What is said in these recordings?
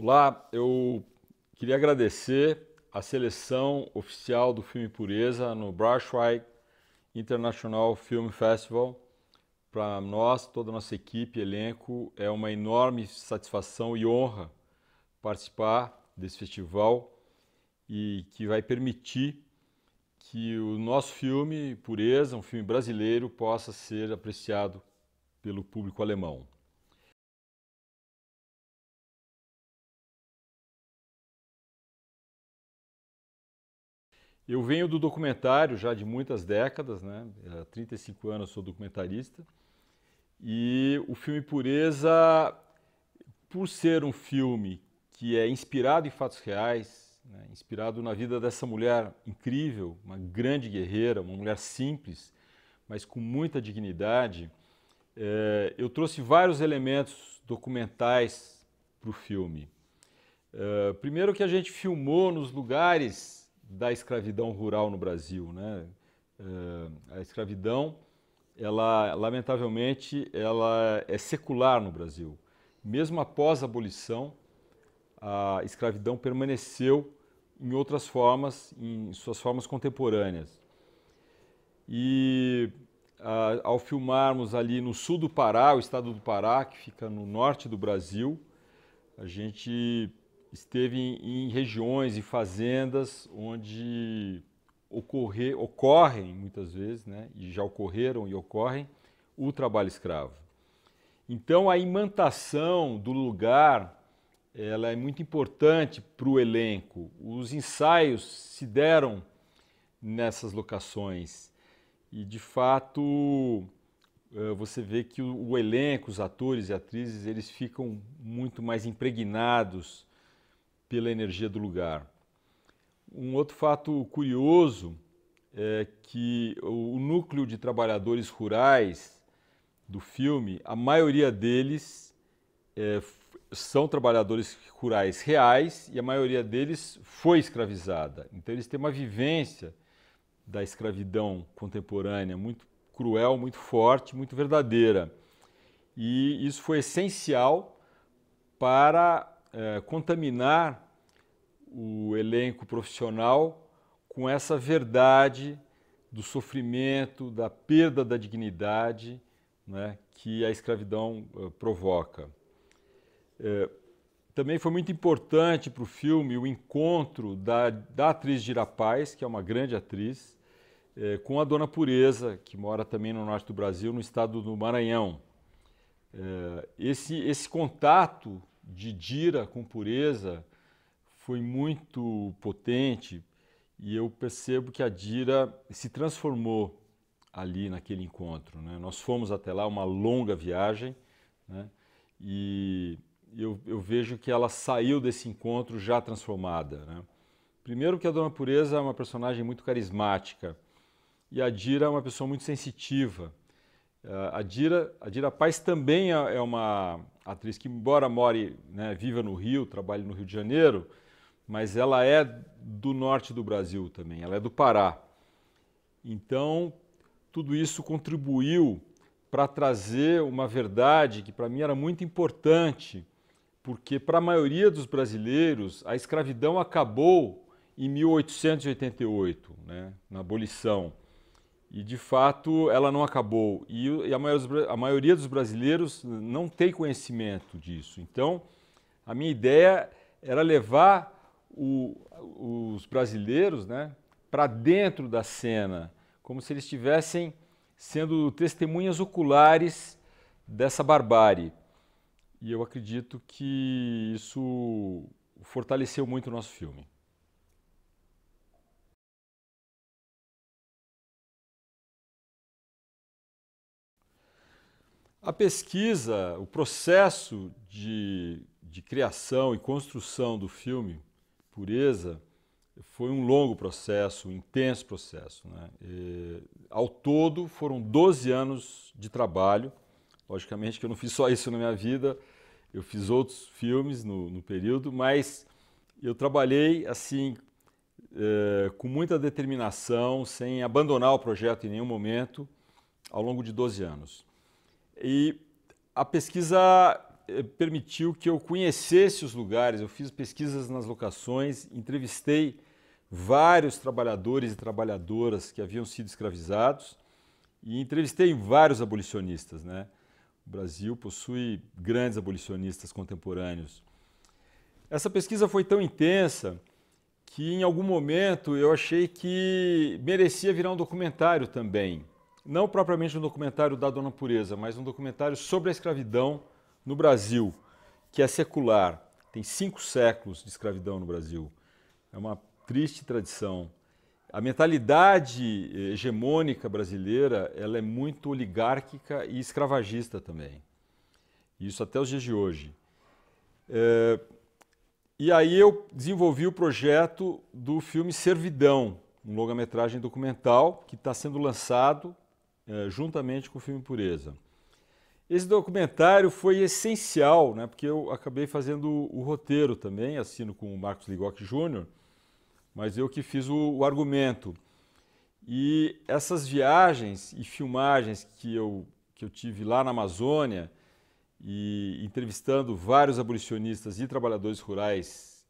Olá, eu queria agradecer a seleção oficial do filme Pureza no Braunschweig International Film Festival. Para nós, toda a nossa equipe, elenco, é uma enorme satisfação e honra participar desse festival e que vai permitir que o nosso filme Pureza, um filme brasileiro, possa ser apreciado pelo público alemão. Eu venho do documentário já de muitas décadas, né? Há é, 35 anos sou documentarista. E o filme Pureza, por ser um filme que é inspirado em fatos reais, né? inspirado na vida dessa mulher incrível, uma grande guerreira, uma mulher simples, mas com muita dignidade, é, eu trouxe vários elementos documentais para o filme. É, primeiro que a gente filmou nos lugares da escravidão rural no Brasil, né? Eh, a escravidão, ela lamentavelmente, ela é secular no Brasil. Mesmo após a abolição, a escravidão permaneceu em outras formas, em suas formas contemporâneas. E a, ao filmarmos ali no sul do Pará, o estado do Pará, que fica no norte do Brasil, a gente esteve em, em regiões e fazendas onde ocorre ocorrem muitas vezes, né, e já ocorreram e ocorrem, o trabalho escravo. Então a imantação do lugar ela é muito importante para o elenco. Os ensaios se deram nessas locações e de fato eh, você vê que o elenco, os atores e atrizes, eles ficam muito mais impregnados pela energia do lugar. Um outro fato curioso é que o núcleo de trabalhadores rurais do filme, a maioria deles é, são trabalhadores rurais reais e a maioria deles foi escravizada. Então eles têm uma vivência da escravidão contemporânea muito cruel, muito forte, muito verdadeira. E isso foi essencial para é, contaminar o elenco profissional com essa verdade do sofrimento, da perda da dignidade né, que a escravidão uh, provoca. É, também foi muito importante para o filme o encontro da, da atriz Girapaz, que é uma grande atriz, é, com a dona Pureza, que mora também no norte do Brasil, no estado do Maranhão. É, esse, esse contato de Dira com pureza foi muito potente e eu percebo que a Dira se transformou ali naquele encontro. Né? Nós fomos até lá, uma longa viagem, né? e eu, eu, vejo que ela saiu desse encontro já transformada. Né? Primeiro que a Dona Pureza é uma personagem muito carismática e a Dira é uma pessoa muito sensitiva. Ah, a Dira, a Dira Paz também é, é uma atriz que, embora more, né, viva no Rio, trabalhe no Rio de Janeiro, mas ela é do norte do Brasil também, ela é do Pará. Então, tudo isso contribuiu para trazer uma verdade que para mim era muito importante, porque para a maioria dos brasileiros a escravidão acabou em 1888, né, na abolição. E de fato ela não acabou. E, e a, maioria, a maioria dos brasileiros não tem conhecimento disso. Então, a minha ideia era levar o, os brasileiros né, para dentro da cena, como se eles estivessem sendo testemunhas oculares dessa barbárie. E eu acredito que isso fortaleceu muito o nosso filme. A pesquisa, o processo de, de criação e construção do filme Pureza foi um longo processo, um intenso processo. Né? E, ao todo, foram 12 anos de trabalho. Logicamente que eu não fiz só isso na minha vida, eu fiz outros filmes no, no período, mas eu trabalhei assim é, com muita determinação, sem abandonar o projeto em nenhum momento, ao longo de 12 anos. E a pesquisa eh, permitiu que eu conhecesse os lugares, eu fiz pesquisas nas locações, entrevistei vários trabalhadores e trabalhadoras que haviam sido escravizados e entrevistei vários abolicionistas. Né? O Brasil possui grandes abolicionistas contemporâneos. Essa pesquisa foi tão intensa que em algum momento eu achei que merecia virar um documentário também não propriamente um documentário da Dona Pureza, mas um documentário sobre a escravidão no Brasil, que é secular. Tem cinco séculos de escravidão no Brasil. É uma triste tradição. A mentalidade eh, hegemônica brasileira ela é muito oligárquica e escravagista também. Isso até os dias de hoje. É... E aí eu desenvolvi o projeto do filme Servidão, um longa-metragem documental que está sendo lançado eh, juntamente com o filme Pureza. Esse documentário foi essencial, né, porque eu acabei fazendo o, roteiro também, assino com o Marcos Ligoc Júnior, mas eu que fiz o, o, argumento. E essas viagens e filmagens que eu, que eu tive lá na Amazônia, e entrevistando vários abolicionistas e trabalhadores rurais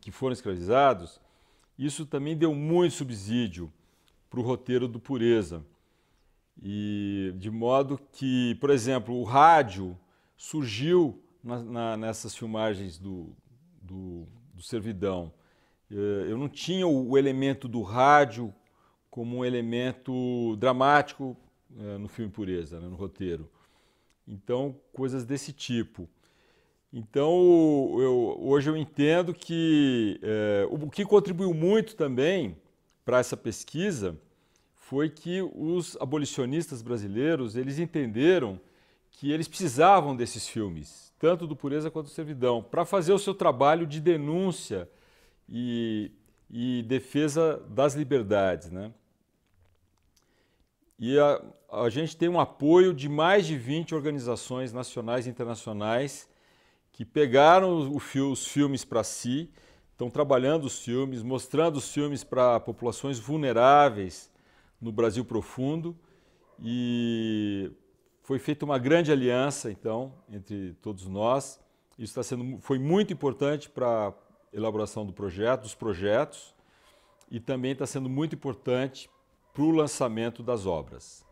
que foram escravizados, isso também deu muito subsídio para o roteiro do Pureza. E de modo que, por exemplo, o rádio surgiu na, na, nessas filmagens do, do, do Servidão. É, eu não tinha o, elemento do rádio como um elemento dramático é, no filme Pureza, né, no roteiro. Então, coisas desse tipo. Então, eu, hoje eu entendo que é, o que contribuiu muito também para essa pesquisa foi que os abolicionistas brasileiros, eles entenderam que eles precisavam desses filmes, tanto do Pureza quanto do Servidão, para fazer o seu trabalho de denúncia e, e defesa das liberdades. Né? E a, a gente tem um apoio de mais de 20 organizações nacionais e internacionais que pegaram os filmes para si, estão trabalhando os filmes, mostrando os filmes para populações vulneráveis, no Brasil profundo e foi feita uma grande aliança, então, entre todos nós. Isso está sendo, foi muito importante para a elaboração do projeto, dos projetos, e também está sendo muito importante para o lançamento das obras.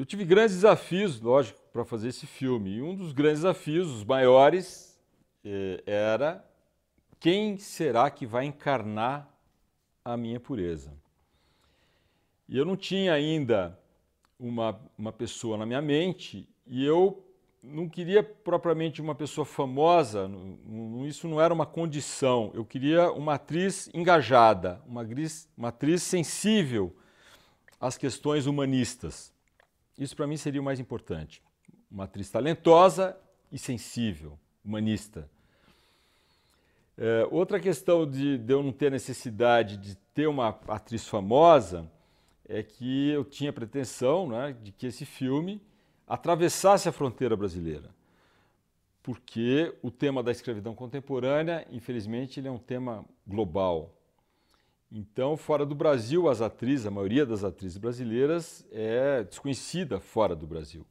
Eu tive grandes desafios, lógico, para fazer esse filme. E um dos grandes desafios, os maiores, é, era quem será que vai encarnar a minha pureza? E eu não tinha ainda uma, uma pessoa na minha mente e eu não queria propriamente uma pessoa famosa, isso não era uma condição. Eu queria uma atriz engajada, uma atriz, uma atriz sensível às questões humanistas. Isso para mim seria o mais importante. Uma atriz talentosa e sensível, humanista. É, outra questão de, de, eu não ter necessidade de ter uma atriz famosa é que eu tinha pretensão né, de que esse filme atravessasse a fronteira brasileira porque o tema da escravidão contemporânea, infelizmente, ele é um tema global. Então, fora do Brasil, as atrizes, a maioria das atrizes brasileiras é desconhecida fora do Brasil.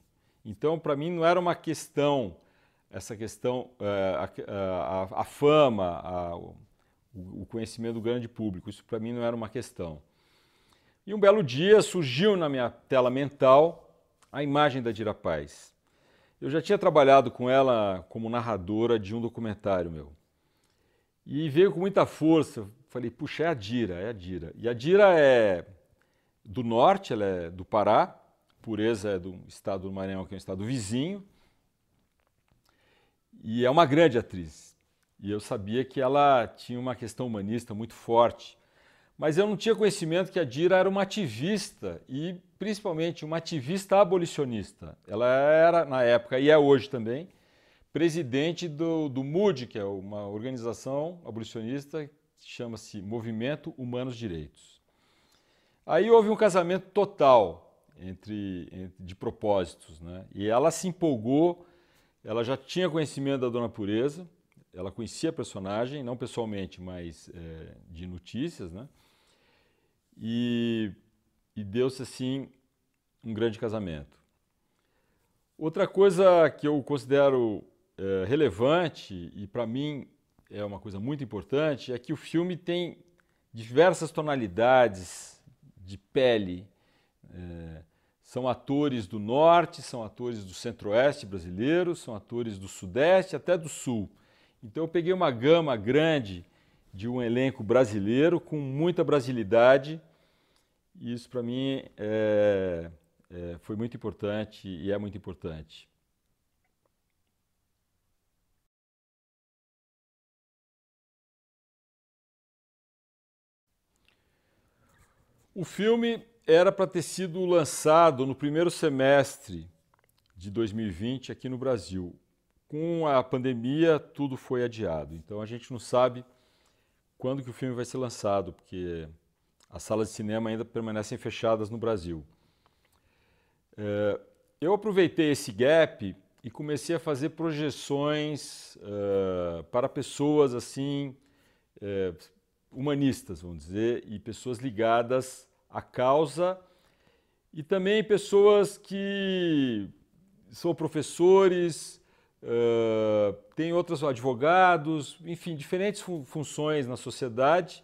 Então, para mim, não era uma questão, essa questão, é, a, a, a fama, a, o conhecimento do grande público, isso para mim não era uma questão. E um belo dia surgiu na minha tela mental a imagem da Dira Paz. Eu já tinha trabalhado com ela como narradora de um documentário meu. E veio com muita força, falei, puxa, é a Dira, é a Dira. E a Dira é do norte, ela é do Pará, Pureza é do estado do Maranhão, que é um estado vizinho, e é uma grande atriz. E eu sabia que ela tinha uma questão humanista muito forte, mas eu não tinha conhecimento que a Dira era uma ativista e principalmente uma ativista abolicionista. Ela era, na época, e é hoje também, presidente do, do MUD, que é uma organização abolicionista chama-se Movimento Humanos Direitos. Aí houve um casamento total entre, entre, de propósitos, né? E ela se empolgou, ela já tinha conhecimento da Dona Pureza, ela conhecia a personagem, não pessoalmente, mas é, de notícias, né? E, e deu-se assim um grande casamento. Outra coisa que eu considero é, relevante e para mim é uma coisa muito importante, é que o filme tem diversas tonalidades de pele. É, são atores do norte, são atores do centro-oeste brasileiro, são atores do sudeste até do sul. Então eu peguei uma gama grande de um elenco brasileiro com muita brasilidade. E isso para mim é, é, foi muito importante e é muito importante. O filme era para ter sido lançado no primeiro semestre de 2020 aqui no Brasil. Com a pandemia, tudo foi adiado. Então a gente não sabe quando que o filme vai ser lançado, porque as salas de cinema ainda permanecem fechadas no Brasil. É, eu aproveitei esse gap e comecei a fazer projeções uh, para pessoas assim uh, humanistas, vamos dizer, e pessoas ligadas a causa. E também pessoas que são professores, uh, eh, tem outros advogados, enfim, diferentes funções na sociedade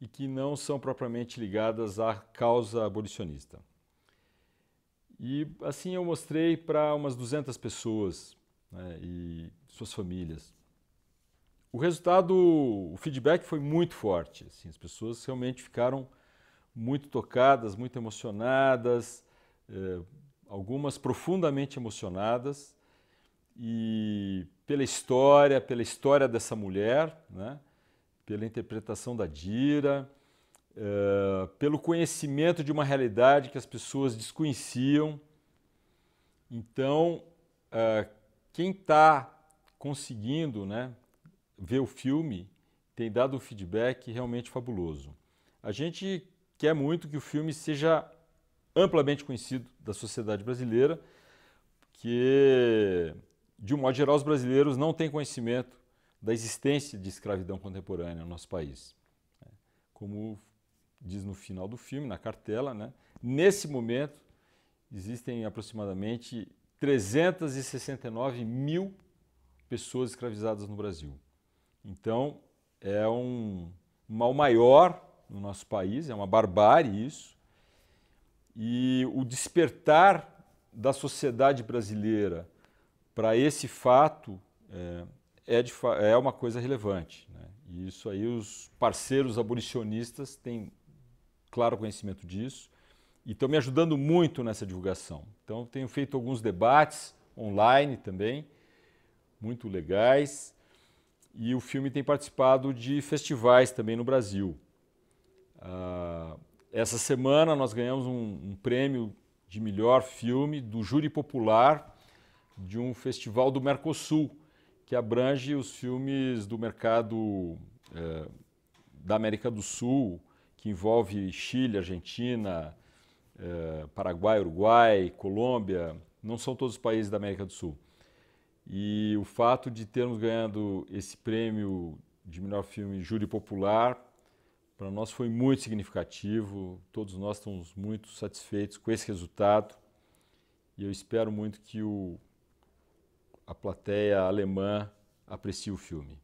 e que não são propriamente ligadas à causa abolicionista. E assim eu mostrei para umas 200 pessoas né, e suas famílias. O resultado, o feedback foi muito forte. Assim, as pessoas realmente ficaram muito tocadas, muito emocionadas, eh, algumas profundamente emocionadas, e pela história, pela história dessa mulher, né? pela interpretação da Dira, eh, pelo conhecimento de uma realidade que as pessoas desconheciam. Então, eh, quem está conseguindo né, ver o filme tem dado um feedback realmente fabuloso. A gente quer é muito que o filme seja amplamente conhecido da sociedade brasileira, que, de um modo geral, os brasileiros não têm conhecimento da existência de escravidão contemporânea no nosso país. Como diz no final do filme, na cartela, né? nesse momento existem aproximadamente 369 mil pessoas escravizadas no Brasil. Então, é um mal maior no nosso país, é uma barbárie isso. E o despertar da sociedade brasileira para esse fato é, é, de, é, uma coisa relevante. Né? E isso aí os parceiros abolicionistas têm claro conhecimento disso e estão me ajudando muito nessa divulgação. Então, tenho feito alguns debates online também, muito legais, e o filme tem participado de festivais também no Brasil. Ah, essa semana nós ganhamos um, um prêmio de melhor filme do júri popular de um festival do Mercosul, que abrange os filmes do mercado eh, da América do Sul, que envolve Chile, Argentina, eh, Paraguai, Uruguai, Colômbia, não são todos os países da América do Sul. E o fato de termos ganhado esse prêmio de melhor filme júri popular para nós foi muito significativo, todos nós estamos muito satisfeitos com esse resultado e eu espero muito que o, a plateia alemã aprecie o filme.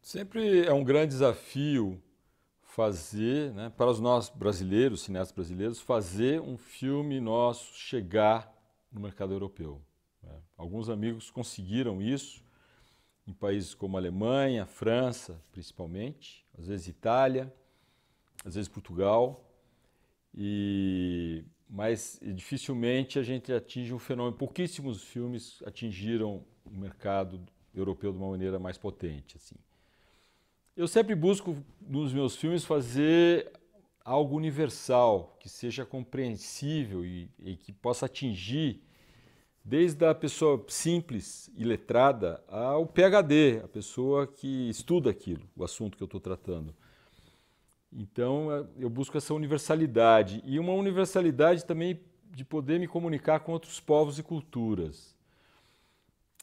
Sempre é um grande desafio fazer, né, para os nossos brasileiros, cineastas brasileiros, fazer um filme nosso chegar no mercado europeu. Né? Alguns amigos conseguiram isso em países como Alemanha, França, principalmente, às vezes Itália, às vezes Portugal, e mas dificilmente a gente atinge um fenômeno. Pouquíssimos filmes atingiram o mercado europeu de uma maneira mais potente, assim. Eu sempre busco nos meus filmes fazer algo universal, que seja compreensível e, e que possa atingir desde a pessoa simples e letrada ao PhD, a pessoa que estuda aquilo, o assunto que eu estou tratando. Então é, eu busco essa universalidade e uma universalidade também de poder me comunicar com outros povos e culturas.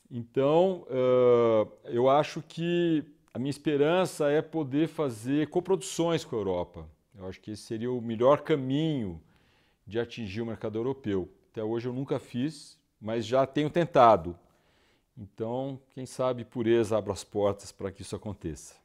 Então eu acho que a minha esperança é poder fazer coproduções com a Europa. Eu acho que esse seria o melhor caminho de atingir o mercado europeu. Até hoje eu nunca fiz, mas já tenho tentado. Então, quem sabe pureza abra as portas para que isso aconteça.